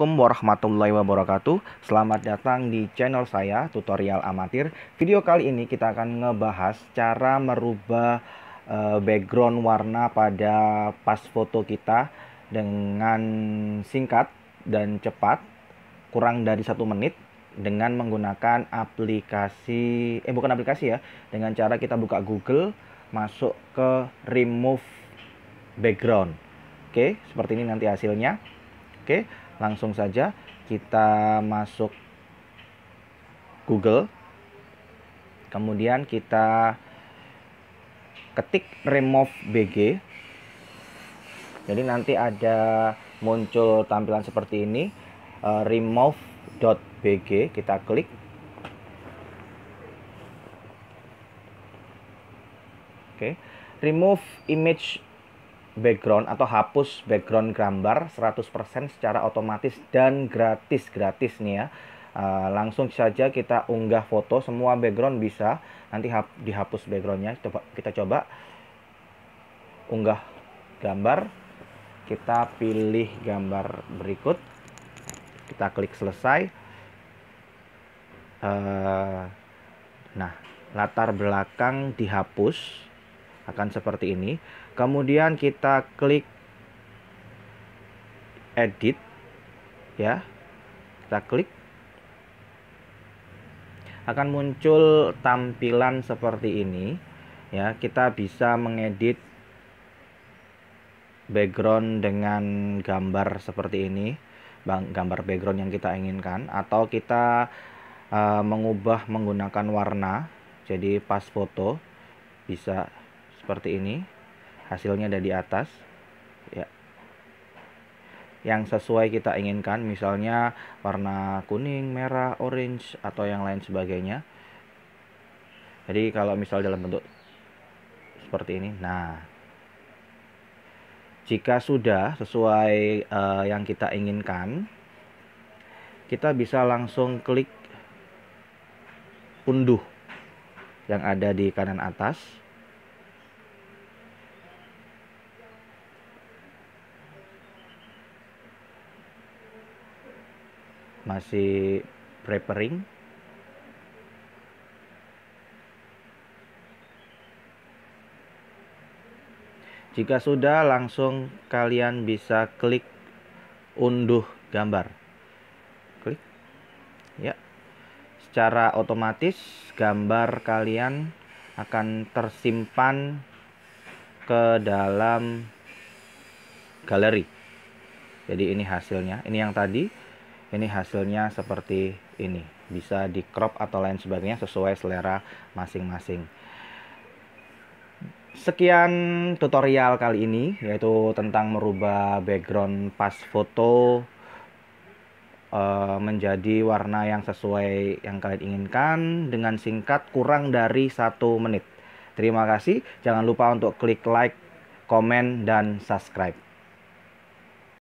Assalamualaikum warahmatullahi wabarakatuh Selamat datang di channel saya tutorial amatir Video kali ini kita akan ngebahas cara merubah eh, background warna pada pas foto kita Dengan singkat dan cepat kurang dari satu menit dengan menggunakan aplikasi eh bukan aplikasi ya dengan cara kita buka Google masuk ke remove background oke seperti ini nanti hasilnya oke Langsung saja kita masuk Google. Kemudian kita ketik remove BG. Jadi nanti ada muncul tampilan seperti ini remove eh, remove.bg kita klik Oke. Okay. Remove image background atau hapus background gambar 100% secara otomatis dan gratis-gratis nih ya. Uh, langsung saja kita unggah foto semua background bisa nanti hap, dihapus backgroundnya coba kita coba unggah gambar kita pilih gambar berikut kita klik selesai uh, nah latar belakang dihapus akan seperti ini kemudian kita klik edit ya kita klik akan muncul tampilan seperti ini ya kita bisa mengedit background dengan gambar seperti ini bang gambar background yang kita inginkan atau kita uh, mengubah menggunakan warna jadi pas foto bisa seperti ini. Hasilnya ada di atas. Ya. Yang sesuai kita inginkan, misalnya warna kuning, merah, orange, atau yang lain sebagainya. Jadi kalau misal dalam bentuk seperti ini, nah jika sudah sesuai uh, yang kita inginkan, kita bisa langsung klik unduh yang ada di kanan atas. masih preparing Jika sudah, langsung kalian bisa klik unduh gambar. Klik. Ya. Secara otomatis gambar kalian akan tersimpan ke dalam galeri. Jadi ini hasilnya. Ini yang tadi ini hasilnya seperti ini bisa di crop atau lain sebagainya sesuai selera masing-masing sekian tutorial kali ini yaitu tentang merubah background pas foto eh, menjadi warna yang sesuai yang kalian inginkan dengan singkat kurang dari satu menit. Terima kasih. Jangan lupa untuk klik like, komen, dan subscribe.